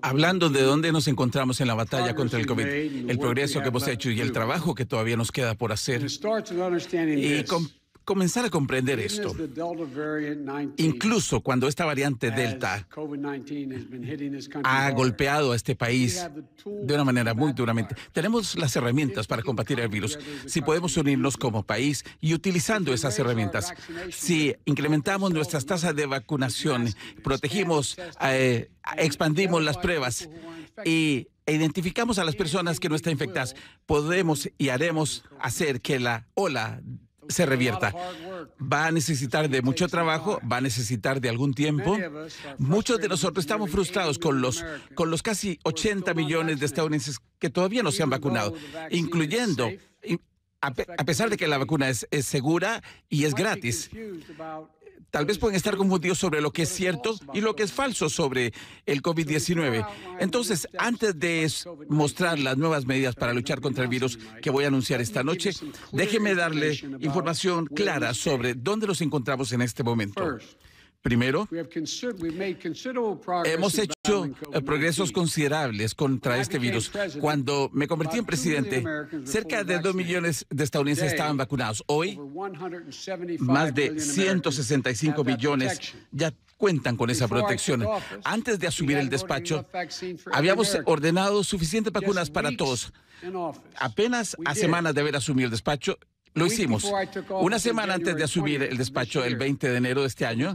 Hablando de dónde nos encontramos en la batalla contra el COVID, el progreso que hemos hecho y el trabajo que todavía nos queda por hacer. Y comenzar a comprender esto. Incluso cuando esta variante Delta ha golpeado a este país de una manera muy duramente, tenemos las herramientas para combatir el virus. Si podemos unirnos como país y utilizando esas herramientas, si incrementamos nuestras tasas de vacunación, protegimos, eh, expandimos las pruebas e identificamos a las personas que no están infectadas, podemos y haremos hacer que la ola se revierta. Va a necesitar de mucho trabajo, va a necesitar de algún tiempo. Muchos de nosotros estamos frustrados con los, con los casi 80 millones de estadounidenses que todavía no se han vacunado, incluyendo a, pesar de que la vacuna es, es, segura y es gratis tal vez pueden estar confundidos sobre lo que es cierto y lo que es falso sobre el COVID-19. Entonces, antes de mostrar las nuevas medidas para luchar contra el virus que voy a anunciar esta noche, déjeme darle información clara sobre dónde nos encontramos en este momento. Primero, hemos hecho progresos considerables contra este virus. Cuando me convertí en presidente, cerca de 2 millones de estadounidenses estaban vacunados. Hoy, más de 165 millones ya cuentan con esa protección. Antes de asumir el despacho, habíamos ordenado suficientes vacunas para todos. Apenas a semanas de haber asumido el despacho, lo hicimos. Una semana antes de asumir el despacho, el 20 de enero de este año,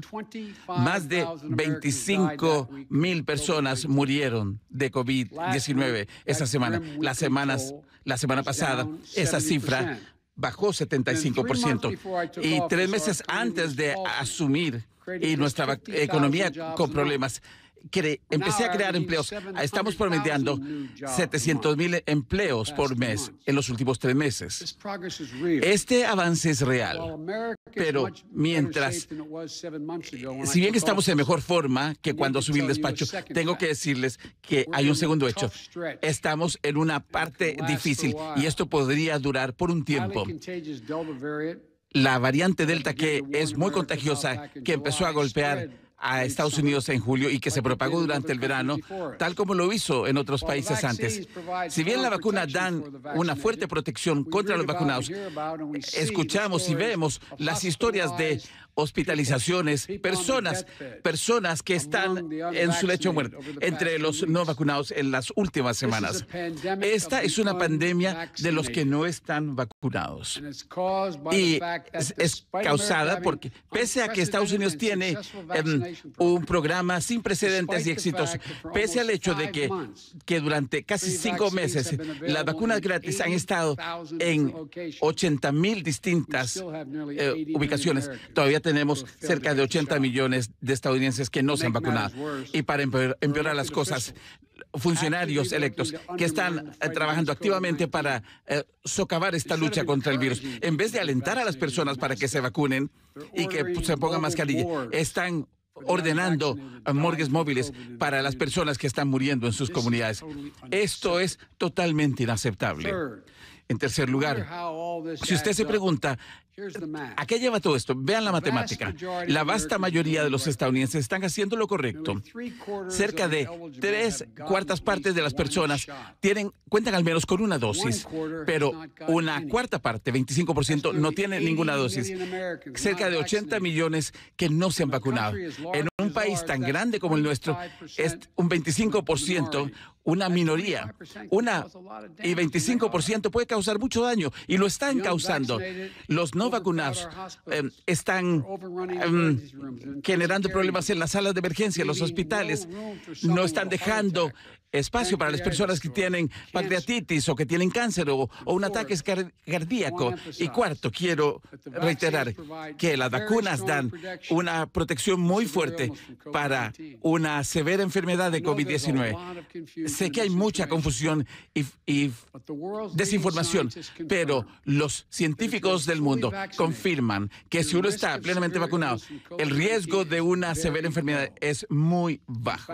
más de 25 mil personas murieron de COVID-19 esa semana. Las semanas, la semana pasada, esa cifra bajó 75%. Y tres meses antes de asumir y nuestra economía con problemas, empecé a crear empleos. Estamos promediando 700 mil empleos por mes en los últimos tres meses. Este avance es real, pero mientras, si bien estamos en mejor forma que cuando subí el despacho, tengo que decirles que hay un segundo hecho. Estamos en una parte difícil y esto podría durar por un tiempo la variante Delta que es muy contagiosa, que empezó a golpear a Estados Unidos en julio y que se propagó durante el verano, tal como lo hizo en otros países antes. Si bien la vacuna dan una fuerte protección contra los vacunados, escuchamos y vemos las historias de hospitalizaciones, personas, eh, personas que están en su lecho muerto entre los no vacunados en las últimas semanas. Esta es una pandemia de los que no están vacunados. Y es, causada porque, pese a que Estados Unidos tiene em, un programa sin precedentes y exitoso, pese al hecho de que, que durante casi cinco meses eh, las vacunas gratis han estado en 80.000 mil distintas eh, ubicaciones, todavía tenemos cerca de 80 millones de estadounidenses que no se han vacunado. Y para empeorar las cosas, funcionarios electos que están eh, trabajando activamente para eh, socavar esta lucha contra el virus. En vez de alentar a las personas para que se vacunen y que pues, se pongan mascarilla, están ordenando eh, morgues móviles para las personas que están muriendo en sus comunidades. Esto es totalmente inaceptable. En tercer lugar, si usted se pregunta ¿A qué lleva todo esto? Vean la matemática. La vasta mayoría de los estadounidenses están haciendo lo correcto. Cerca de tres cuartas partes de las personas tienen, cuentan al menos con una dosis, pero una cuarta parte, 25%, no tiene ninguna dosis. Cerca de 80 millones que no se han vacunado. En un país tan grande como el nuestro, es un 25%, una minoría, una y 25% puede causar mucho daño y lo están causando. Los no vacunados em, están em, generando problemas en las salas de emergencia, en los hospitales, no están dejando espacio para las personas que tienen pancreatitis o que tienen cáncer o, un ataque cardíaco. Y cuarto, quiero reiterar que las vacunas dan una protección muy fuerte para una severa enfermedad de COVID-19. Sé que hay mucha confusión y desinformación, pero los científicos del mundo confirman que si uno está plenamente vacunado, el riesgo de una severa enfermedad es muy bajo.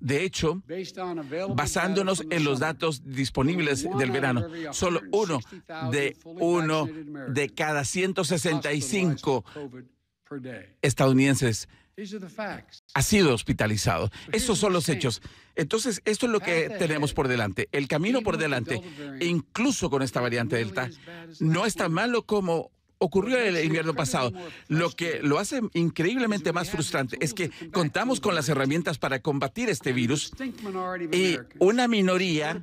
De hecho, basándonos en los datos disponibles del verano, solo uno de uno de cada 165 estadounidenses ha sido hospitalizado. Estos son los hechos. Entonces, esto es lo que tenemos por delante. El camino por delante, incluso con esta variante Delta, no es tan malo como ocurrió el invierno pasado. Lo que lo hace increíblemente más frustrante es que contamos con las herramientas para combatir este virus y una minoría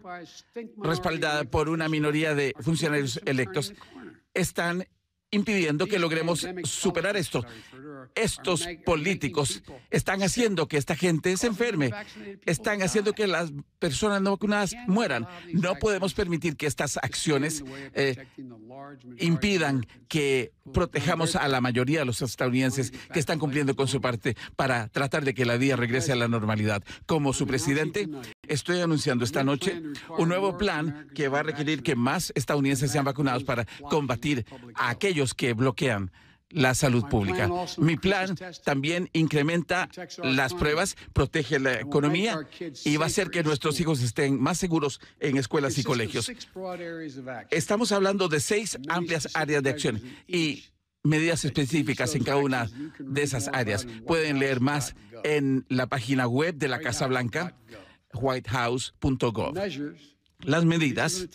respaldada por una minoría de funcionarios electos están impidiendo que logremos superar esto. Estos políticos están haciendo que esta gente se enferme, están haciendo que las personas no vacunadas mueran. No podemos permitir que estas acciones eh, impidan que pues, protejamos a la mayoría de los estadounidenses que están cumpliendo con su parte para tratar de que la vida regrese a la normalidad. Como su presidente, estoy anunciando esta noche un nuevo plan que va a requerir que más estadounidenses sean vacunados para combatir a aquellos que bloquean la salud pública. Mi plan también incrementa las pruebas, protege la economía y va a hacer que nuestros hijos estén más seguros en escuelas y colegios. Estamos hablando de seis amplias áreas de acción y medidas específicas en cada una de esas áreas. Pueden leer más en la página web de la Casa Blanca, whitehouse.gov. Las medidas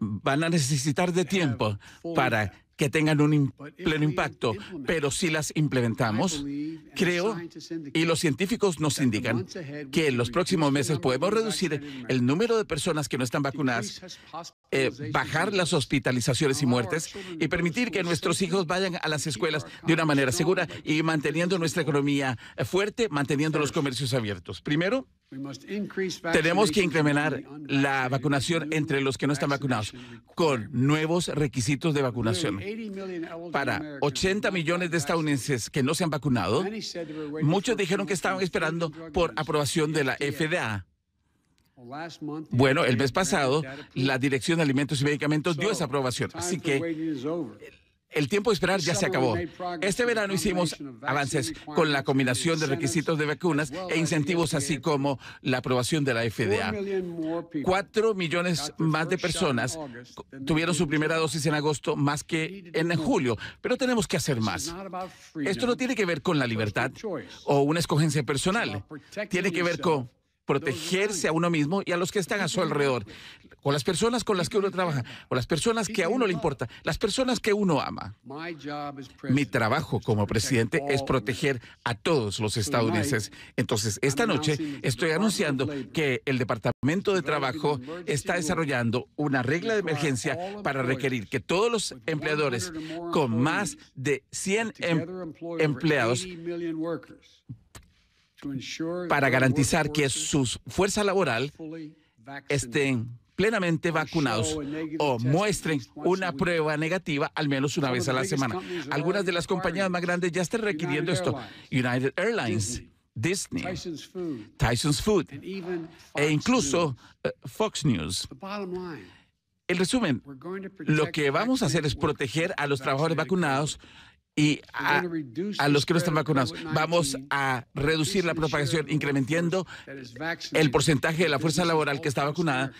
van a necesitar de tiempo para que tengan un pleno impacto, pero si las implementamos, creo, y los científicos nos indican, que en los próximos meses podemos reducir el número de personas que no están vacunadas, eh, bajar las hospitalizaciones y muertes y permitir que nuestros hijos vayan a las escuelas de una manera segura y manteniendo nuestra economía eh, fuerte, manteniendo los comercios abiertos. Primero, tenemos que incrementar la vacunación entre los que no están vacunados con nuevos requisitos de vacunación. Para 80 millones de estadounidenses que no se han vacunado, muchos dijeron que estaban esperando por aprobación de la FDA. Bueno, el mes pasado la Dirección de Alimentos y Medicamentos dio esa aprobación, así que el tiempo de esperar ya se acabó. Este verano hicimos avances con la combinación de requisitos de vacunas e incentivos, así como la aprobación de la FDA. Cuatro millones más de personas tuvieron su primera dosis en agosto más que en julio, pero tenemos que hacer más. Esto no tiene que ver con la libertad o una escogencia personal, tiene que ver con protegerse a uno mismo y a los que están a su alrededor, o las personas con las que uno trabaja, o las personas que a uno le importa, las personas que uno ama. Mi trabajo como presidente es proteger a todos los estadounidenses. Entonces, esta noche estoy anunciando que el Departamento de Trabajo está desarrollando una regla de emergencia para requerir que todos los empleadores con más de 100 em, empleados para garantizar que sus fuerza laboral estén plenamente vacunados o muestren una prueba negativa al menos una vez a la semana. Algunas de las compañías más grandes ya están requiriendo esto. United Airlines, Disney, Tyson's Food e incluso eh, Fox News. El resumen, lo que vamos a hacer es proteger a los trabajadores vacunados y a, los que no están vacunados. Vamos a reducir la propagación incrementando el porcentaje de la fuerza laboral que está vacunada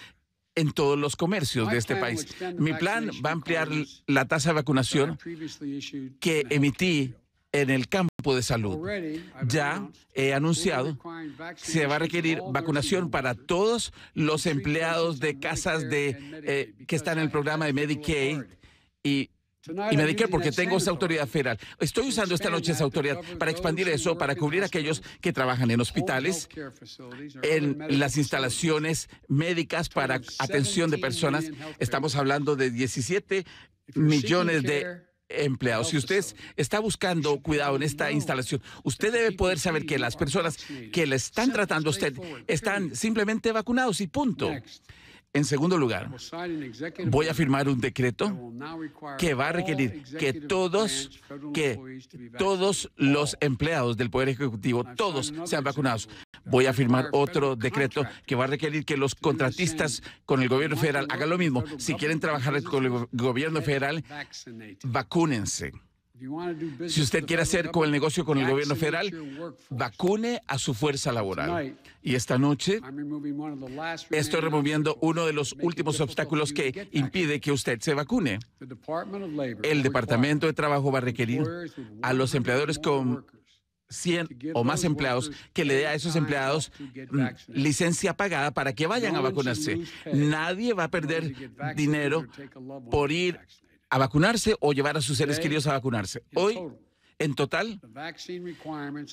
en todos los comercios de este país. Mi plan va a ampliar la tasa de vacunación que emití en el campo de salud. Ya he anunciado que se va a requerir vacunación para todos los empleados de casas de, eh, que están en el programa de Medicaid y y me porque tengo esa autoridad federal. Estoy usando esta noche esa autoridad para expandir eso, para cubrir a aquellos que trabajan en hospitales, en las instalaciones médicas para atención de personas. Estamos hablando de 17 millones de empleados. Si usted está buscando cuidado en esta instalación, usted debe poder saber que las personas que le están tratando a usted están simplemente vacunados y punto. En segundo lugar, voy a firmar un decreto que va a requerir que todos, que todos los empleados del Poder Ejecutivo, todos sean vacunados. Voy a firmar otro decreto que va a requerir que los contratistas con el gobierno federal hagan lo mismo. Si quieren trabajar con el gobierno federal, vacúnense. Si usted quiere hacer con el negocio con el gobierno federal, vacune a su fuerza laboral. Y esta noche estoy removiendo uno de los últimos obstáculos que impide que usted se vacune. El Departamento de Trabajo va a requerir a los empleadores con 100 o más empleados que le dé a esos empleados mm, licencia pagada para que vayan a vacunarse. Nadie va a perder dinero por ir a vacunarse o llevar a sus seres queridos a vacunarse. Hoy, en total,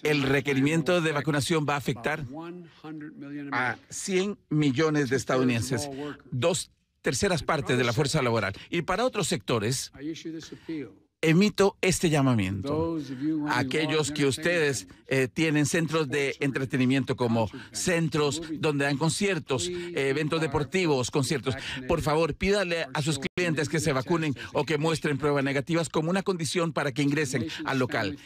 el requerimiento de vacunación va a afectar a 100 millones de estadounidenses, dos terceras partes de la fuerza laboral. Y para otros sectores, emito este llamamiento. Aquellos que ustedes eh, tienen centros de entretenimiento como centros donde dan conciertos, eh, eventos deportivos, conciertos, por favor pídale a sus clientes que se vacunen o que muestren pruebas negativas como una condición para que ingresen al local.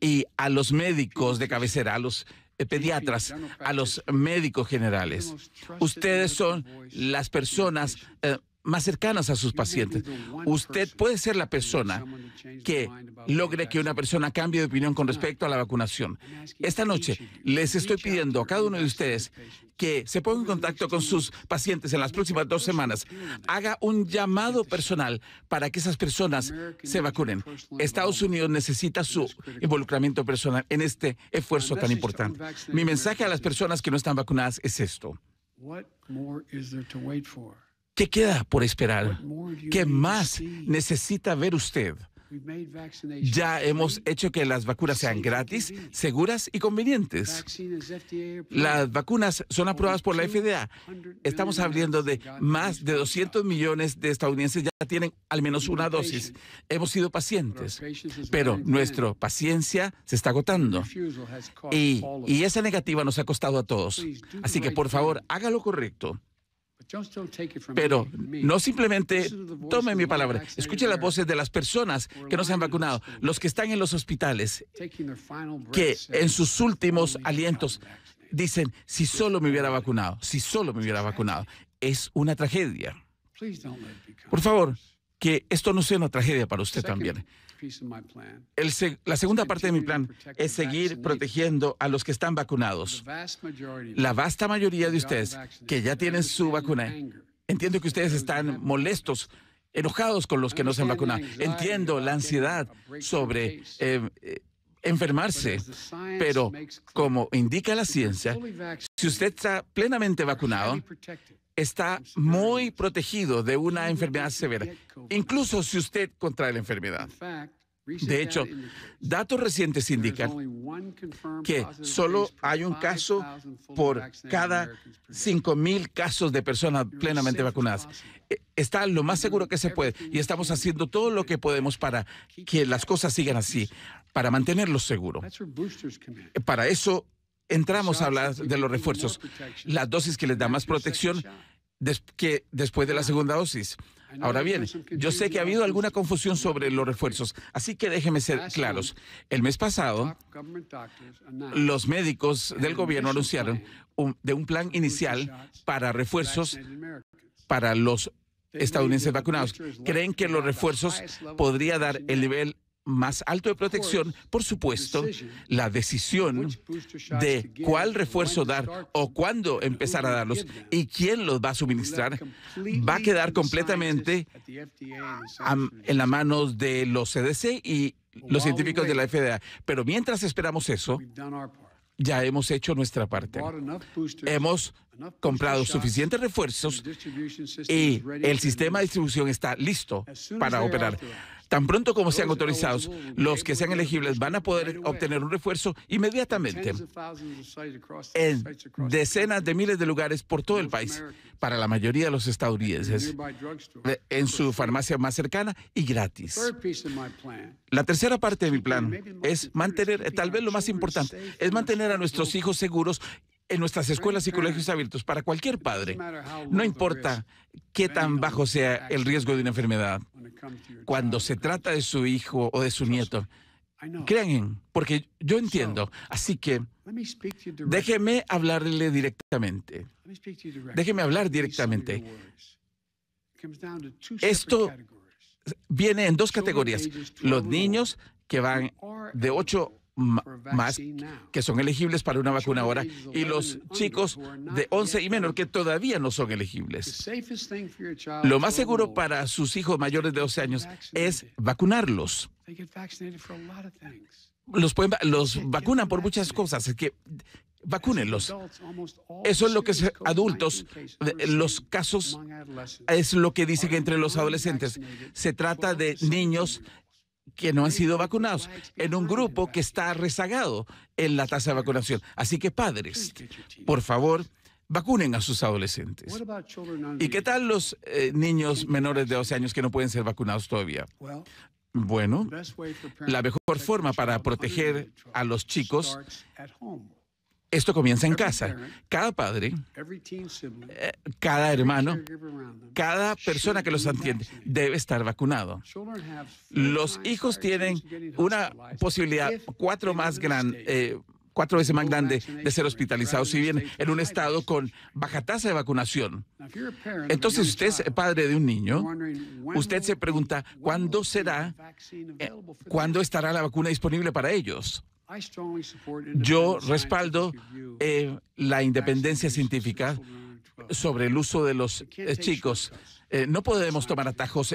Y a los médicos de cabecera, a los pediatras, a los médicos generales. Ustedes son las personas más cercanas a sus pacientes. Usted puede ser la persona que logre que una persona cambie de opinión con respecto a la vacunación. Esta noche les estoy pidiendo a cada uno de ustedes que se ponga en contacto con sus pacientes en las próximas dos semanas. Haga un llamado personal para que esas personas se vacunen. Estados Unidos necesita su involucramiento personal en este esfuerzo tan importante. Mi mensaje a las personas que no están vacunadas es esto. ¿Qué queda por esperar? ¿Qué más necesita ver usted? Ya hemos hecho que las vacunas sean gratis, seguras y convenientes. Las vacunas son aprobadas por la FDA. Estamos hablando de más de 200 millones de estadounidenses ya tienen al menos una dosis. Hemos sido pacientes, pero nuestra paciencia se está agotando. Y, y esa negativa nos ha costado a todos. Así que, por favor, hágalo correcto. Pero no simplemente tome mi palabra, escuche las voces de las personas que no se han vacunado, los que están en los hospitales, que en sus últimos alientos dicen, si solo me hubiera vacunado, si solo me hubiera vacunado, es una tragedia. Por favor, que esto no sea una tragedia para usted también la segunda parte de mi plan es seguir protegiendo a los que están vacunados. La vasta mayoría de ustedes que ya tienen su vacuna, entiendo que ustedes están molestos enojados con los que no se han vacunado. Entiendo la ansiedad sobre eh, eh, enfermarse, pero como indica la ciencia, si usted está plenamente vacunado, está muy protegido de una enfermedad severa, incluso si usted contrae la enfermedad. De hecho, datos recientes indican que solo hay un caso por cada 5.000 casos de personas plenamente vacunadas. E, está lo más seguro que se puede y estamos haciendo todo lo que podemos para que las cosas sigan así, para mantenerlos seguro. Para eso entramos a hablar de los refuerzos, las dosis que les da más protección que después de la segunda dosis. Ahora bien, yo sé que ha habido alguna confusión sobre los refuerzos, así que déjenme ser claros. El mes pasado, los médicos del gobierno anunciaron de un plan inicial para refuerzos para los estadounidenses vacunados. Creen que los refuerzos podría dar el nivel más alto de protección, por supuesto, la decisión de cuál refuerzo dar o cuándo empezar a darlos y quién los va a suministrar va a quedar completamente en la manos de los CDC y los científicos de la FDA. Pero mientras esperamos eso, ya hemos hecho nuestra parte. Hemos comprado suficientes refuerzos y el sistema de distribución está listo para operar. Tan pronto como sean autorizados, los que sean elegibles van a poder obtener un refuerzo inmediatamente en decenas de miles de lugares por todo el país, para la mayoría de los estadounidenses, en su farmacia más cercana y gratis. La tercera parte de mi plan es mantener, eh, tal vez lo más importante, es mantener a nuestros hijos seguros en nuestras escuelas y colegios abiertos para cualquier padre, no importa qué tan bajo sea el riesgo de una enfermedad, cuando se trata de su hijo o de su nieto, crean, porque yo entiendo. Así que déjeme hablarle directamente. Déjeme hablar directamente. Esto viene en dos categorías. Los niños que van de 8 más que son elegibles para una vacuna ahora y los chicos de 11 y menor que todavía no son elegibles. Lo más seguro para sus hijos mayores de 12 años es vacunarlos. Los, pueden, los vacunan por muchas cosas. Es que vacúnenlos. Eso es lo que es adultos, los casos, es lo que dicen entre los adolescentes. Se trata de niños que no han sido vacunados en un grupo que está rezagado en la tasa de vacunación. Así que padres, por favor, vacunen a sus adolescentes. ¿Y qué tal los eh, niños menores de 12 años que no pueden ser vacunados todavía? Bueno, la mejor forma para proteger a los chicos esto comienza en casa. Cada padre, eh, cada hermano, cada persona que los entiende debe estar vacunado. Los hijos tienen una posibilidad cuatro más eh, cuatro veces más grande de ser hospitalizados si bien en un estado con baja tasa de vacunación. Entonces, usted es padre de un niño, usted se pregunta, ¿cuándo será, eh, cuándo estará la vacuna disponible para ellos? Yo respaldo eh, la independencia científica sobre el uso de los eh, chicos. Eh, no podemos tomar atajos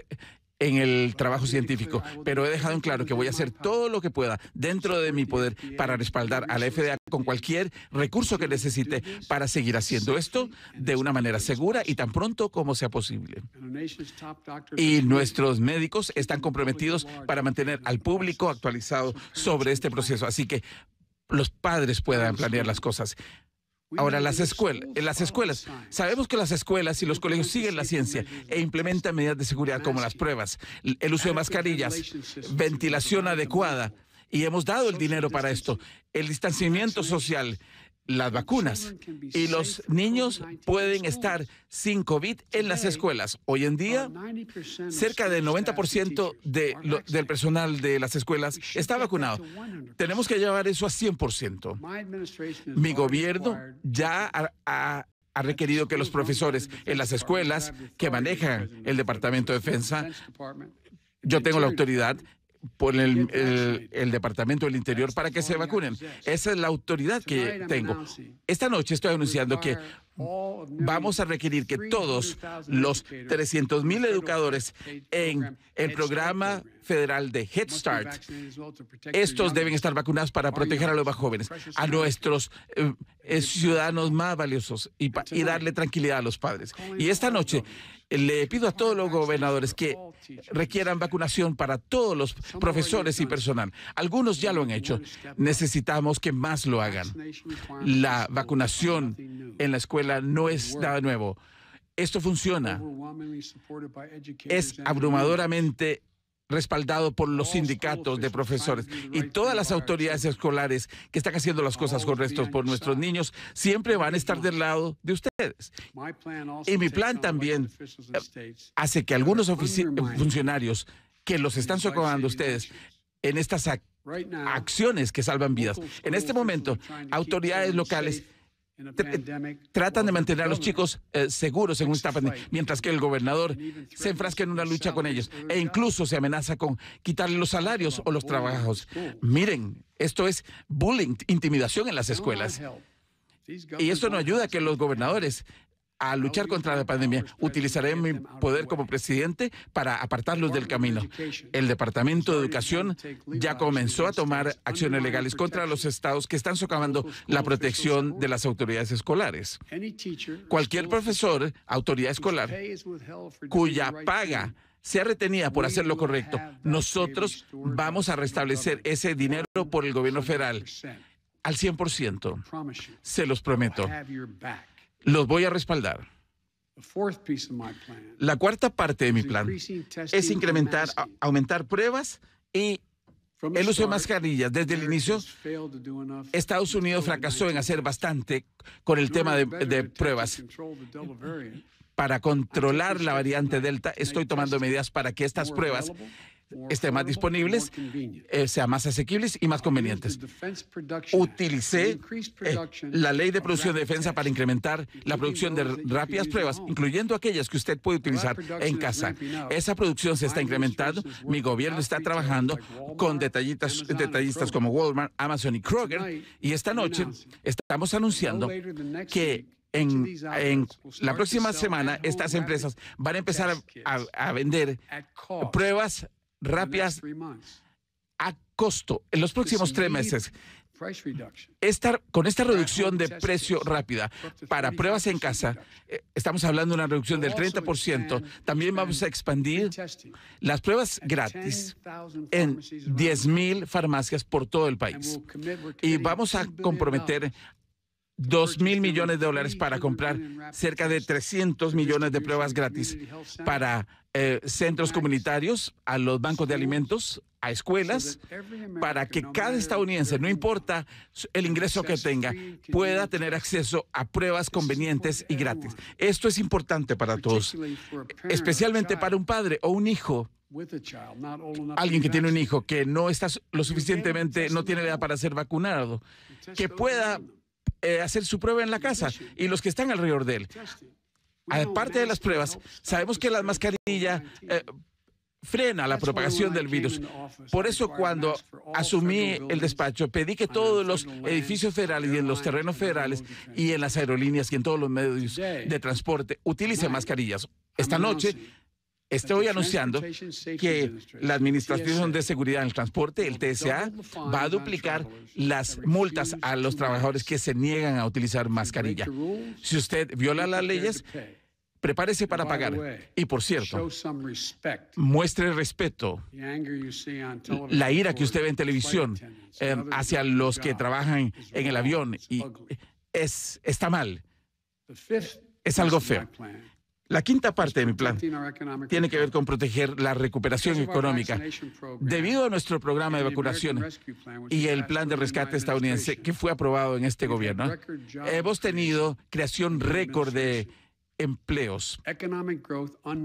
en el trabajo científico, pero he dejado en claro que voy a hacer todo lo que pueda dentro de mi poder para respaldar a la FDA con cualquier recurso que necesite para seguir haciendo esto de una manera segura y tan pronto como sea posible. Y nuestros médicos están comprometidos para mantener al público actualizado sobre este proceso, así que los padres puedan planear las cosas. Ahora, las escuelas, las escuelas, sabemos que las escuelas y los colegios siguen la ciencia e implementan medidas de seguridad como las pruebas, el uso de mascarillas, ventilación adecuada, y hemos dado el dinero para esto, el distanciamiento social, las vacunas y los niños pueden estar sin COVID en las escuelas. Hoy en día, cerca del 90% del personal de las escuelas está vacunado. Tenemos que llevar eso a 100%. Mi gobierno ya ha requerido que los profesores en las escuelas que manejan el Departamento de Defensa, yo tengo la autoridad, por el, Departamento del Interior para que se vacunen. Esa es la autoridad que tengo. Esta noche estoy anunciando que Vamos a requerir que todos los 300.000 educadores en el programa federal de Head Start, estos deben estar vacunados para proteger a los más jóvenes, a nuestros eh, eh, ciudadanos más valiosos y darle tranquilidad a los padres. Y esta noche le pido a todos los gobernadores que requieran vacunación para todos los profesores y personal. Algunos ya lo han hecho. Necesitamos que más lo hagan. La vacunación en la escuela no es nada nuevo. Esto funciona. Es abrumadoramente respaldado por los sindicatos de profesores y todas las autoridades escolares que están haciendo las cosas correctas por nuestros niños, siempre van a estar del lado de ustedes. Y mi plan también eh, hace que algunos funcionarios que los están socavando ustedes en estas acciones que salvan vidas, en este momento, autoridades locales eh, tratan de mantener a los chicos eh, seguros en un pandemia, mientras que el gobernador se enfrasca en una lucha con ellos e incluso se amenaza con quitarle los salarios o los trabajos. Miren, esto es bullying, intimidación en las escuelas. Y esto no ayuda a que los gobernadores a luchar contra la pandemia. Utilizaré mi poder como presidente para apartarlos del camino. El Departamento de Educación ya comenzó a tomar acciones legales contra los estados que están socavando la protección de las autoridades escolares. Cualquier profesor, autoridad escolar, cuya paga sea retenida por hacer lo correcto, nosotros vamos a restablecer ese dinero por el gobierno federal al 100%. Se los prometo los voy a respaldar. La cuarta parte de mi plan es incrementar, aumentar pruebas y el uso de mascarillas. Desde el inicio, Estados Unidos fracasó en hacer bastante con el tema de, pruebas. Para controlar la variante Delta, estoy tomando medidas para que estas pruebas estén más disponibles, eh, sean más asequibles y más convenientes. Utilicé eh, la ley de producción de defensa para incrementar la producción de rápidas pruebas, incluyendo aquellas que usted puede utilizar en casa. Esa producción se está incrementando. Mi gobierno está trabajando con detallitas, detallistas como Walmart, Amazon y Kroger. Y esta noche estamos anunciando que en, la próxima semana estas empresas van a empezar a vender pruebas rápidas a costo en los próximos tres meses. con esta reducción de precio rápida para pruebas en casa, eh, estamos hablando de una reducción del 30%. También vamos a expandir las pruebas gratis en 10.000 farmacias por todo el país. Y vamos a comprometer 2.000 mil millones de dólares para comprar cerca de 300 millones de pruebas gratis para eh, centros comunitarios, a los bancos de alimentos, a escuelas, para que cada estadounidense, no importa el ingreso que tenga, pueda tener acceso a pruebas convenientes y gratis. Esto es importante para todos, e, especialmente para un padre o un hijo alguien que tiene un hijo que no está lo suficientemente, no tiene edad para ser vacunado, que pueda eh, hacer su prueba en la casa y los que están alrededor de él aparte de las pruebas, sabemos que la mascarilla eh, frena la propagación del virus. Por eso cuando asumí el despacho pedí que todos los edificios federales y en los terrenos federales y en las aerolíneas y en todos los medios de transporte utilicen mascarillas. Esta noche Estoy anunciando que la Administración de Seguridad en el Transporte, el TSA, va a duplicar las multas a los trabajadores que se niegan a utilizar mascarilla. Si usted viola las leyes, prepárese para pagar. Y por cierto, muestre respeto. La ira que usted ve en televisión em, hacia los que trabajan en el avión y es, está mal. Es algo feo. La quinta parte de mi plan tiene que ver con proteger la recuperación económica. Debido a nuestro programa de vacunación y el plan de rescate estadounidense que fue aprobado en este gobierno, hemos tenido creación récord de empleos.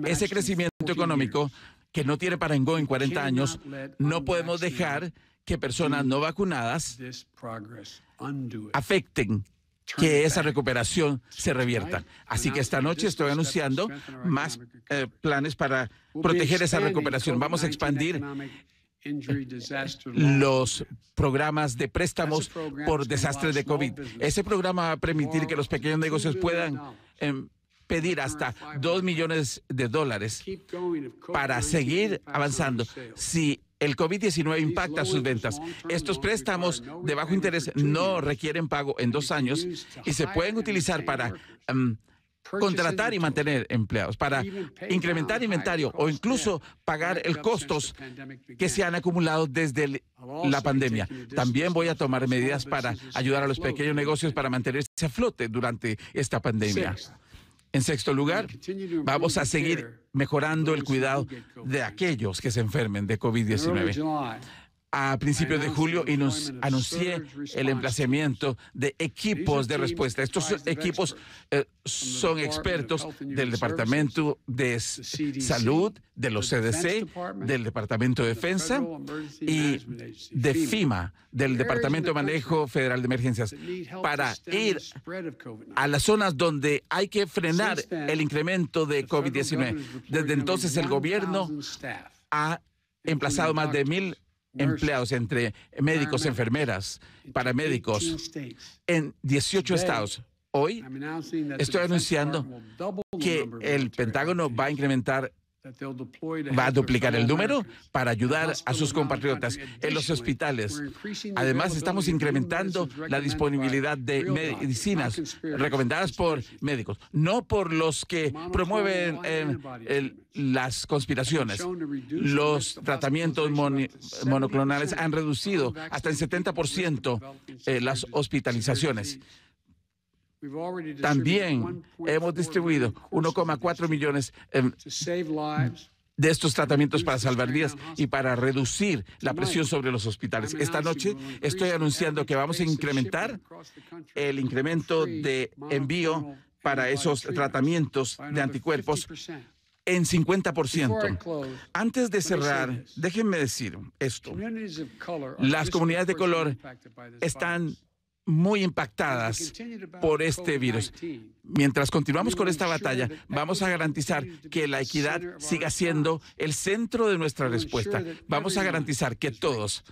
Ese crecimiento económico que no tiene parangón en 40 años, no podemos dejar que personas no vacunadas afecten que esa recuperación se revierta. Así que esta noche estoy anunciando más eh, planes para proteger esa recuperación. Vamos a expandir los programas de préstamos por desastres de COVID. Ese programa va a permitir que los pequeños negocios puedan em, pedir hasta 2 millones de dólares para seguir avanzando si el COVID-19 impacta sus ventas. Estos préstamos de bajo interés no requieren pago en dos años y se pueden utilizar para... Em, contratar y mantener empleados, para incrementar inventario o incluso pagar el costos que se han acumulado desde la pandemia. También voy a tomar medidas para ayudar a los pequeños negocios para mantenerse a flote durante esta pandemia. En sexto lugar, vamos a seguir mejorando el cuidado de aquellos que se enfermen de COVID-19 a principios de julio y nos anuncié el emplazamiento de equipos de respuesta. Estos equipos eh, son expertos del Departamento de Salud, de los CDC, del Departamento de Defensa y de FIMA, del Departamento de Manejo Federal de Emergencias, para ir a las zonas donde hay que frenar el incremento de COVID-19. Desde entonces el gobierno ha emplazado más de mil empleados entre médicos, enfermeras, paramédicos en 18 estados. Hoy estoy anunciando que el Pentágono va a incrementar va a duplicar el número para ayudar a sus compatriotas en los hospitales. Además, estamos incrementando la disponibilidad de medicinas recomendadas por médicos, no por los que promueven eh, las conspiraciones. Los tratamientos monoclonales han reducido hasta el 70% eh, las hospitalizaciones. También hemos distribuido 1,4 millones em, de estos tratamientos para salvar vidas y para reducir la presión sobre los hospitales. Esta noche estoy anunciando que vamos a incrementar el incremento de envío para esos tratamientos de anticuerpos en 50%. Antes de cerrar, déjenme decir esto. Las comunidades de color están muy impactadas por este virus. Mientras continuamos con esta batalla, vamos a garantizar que la equidad siga siendo el centro de nuestra respuesta. Vamos a garantizar que todos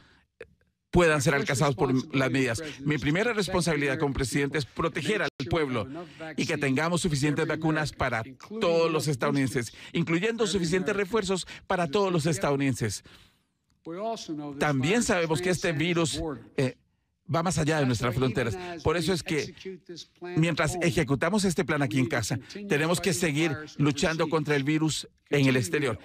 puedan ser alcanzados por las medidas. Mi primera responsabilidad como presidente es proteger al pueblo y que tengamos suficientes vacunas para todos los estadounidenses, incluyendo suficientes refuerzos para todos los estadounidenses. También sabemos que este virus eh, va más allá de nuestras fronteras. Por eso es que mientras ejecutamos este plan aquí en casa, tenemos que seguir luchando contra el virus en el exterior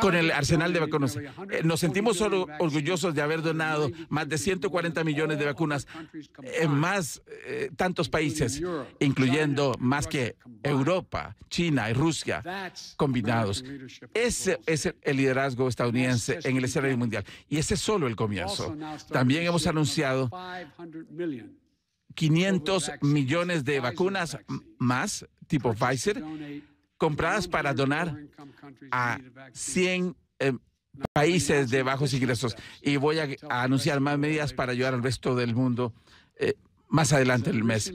con el arsenal de vacunas. Eh, nos sentimos orgullosos de haber donado más de 140 millones de vacunas en más eh, tantos países, incluyendo más que Europa, China y Rusia combinados. Ese es el liderazgo estadounidense en el escenario mundial y ese es solo el comienzo. También hemos anunciado 500 millones de vacunas más tipo Pfizer compradas para donar a 100 eh, países de bajos ingresos. Y voy a, anunciar más medidas para ayudar al resto del mundo eh, más adelante en el mes.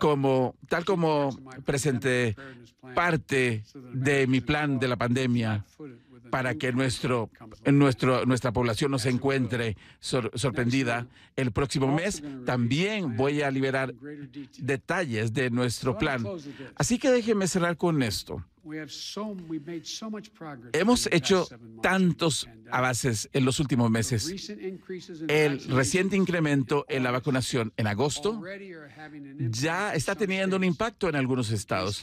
Como, tal como presenté parte de mi plan de la pandemia para que nuestro, nuestro, nuestra población no se encuentre sorprendida el próximo mes. También voy a liberar detalles de nuestro plan. Así que déjenme cerrar con esto. Hemos hecho tantos avances en los últimos meses. El reciente incremento en la vacunación en agosto ya está teniendo un impacto en algunos estados,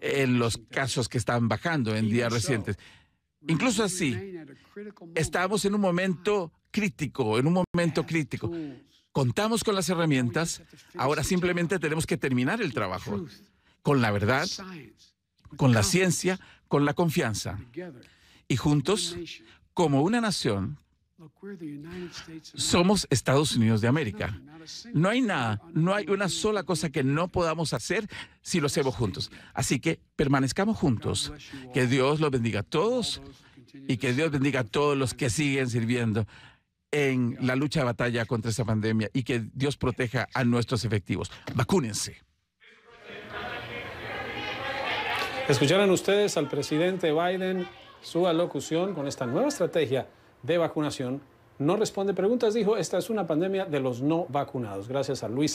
en los casos que están bajando en días recientes. Incluso así, estamos en un momento crítico, en un momento crítico. Contamos con las herramientas, ahora simplemente tenemos que terminar el trabajo con la verdad, con la ciencia, con la confianza. Y juntos, como una nación, somos Estados Unidos de América. No hay nada, no hay una sola cosa que no podamos hacer si lo hacemos juntos. Así que permanezcamos juntos. Que Dios los bendiga a todos y que Dios bendiga a todos los que siguen sirviendo en la lucha de batalla contra esta pandemia y que Dios proteja a nuestros efectivos. Vacúnense. Escucharon ustedes al presidente Biden su alocución con esta nueva estrategia de vacunación no responde preguntas, dijo, esta es una pandemia de los no vacunados. Gracias a Luis.